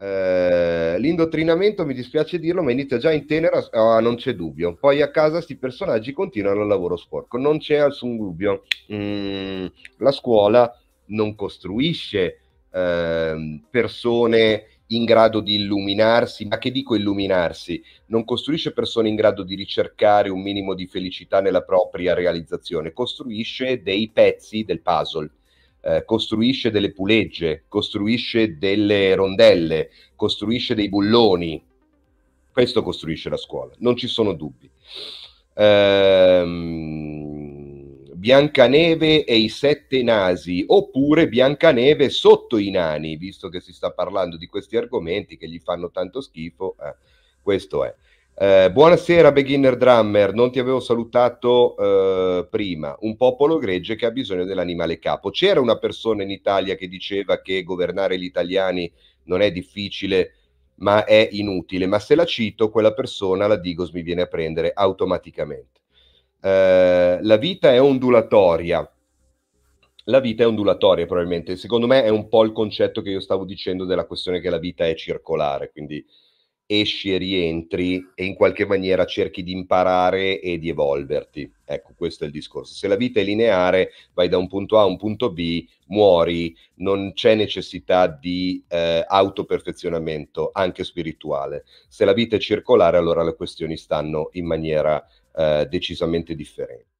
Eh, l'indottrinamento, mi dispiace dirlo, ma inizia già in tenera, ah, non c'è dubbio. Poi a casa questi personaggi continuano il lavoro sporco, non c'è alcun dubbio. Mm, la scuola non costruisce eh, persone in grado di illuminarsi, ma che dico illuminarsi? Non costruisce persone in grado di ricercare un minimo di felicità nella propria realizzazione, costruisce dei pezzi del puzzle eh, costruisce delle pulegge, costruisce delle rondelle, costruisce dei bulloni. Questo costruisce la scuola, non ci sono dubbi. Ehm, Biancaneve e i sette nasi, oppure Biancaneve sotto i nani, visto che si sta parlando di questi argomenti che gli fanno tanto schifo, eh, questo è. Eh, buonasera beginner drummer, non ti avevo salutato eh, prima, un popolo gregge che ha bisogno dell'animale capo. C'era una persona in Italia che diceva che governare gli italiani non è difficile ma è inutile, ma se la cito quella persona la Digos mi viene a prendere automaticamente. Eh, la vita è ondulatoria, la vita è ondulatoria probabilmente, secondo me è un po' il concetto che io stavo dicendo della questione che la vita è circolare, quindi esci e rientri e in qualche maniera cerchi di imparare e di evolverti. Ecco, questo è il discorso. Se la vita è lineare, vai da un punto A a un punto B, muori, non c'è necessità di eh, autoperfezionamento, anche spirituale. Se la vita è circolare, allora le questioni stanno in maniera eh, decisamente differente.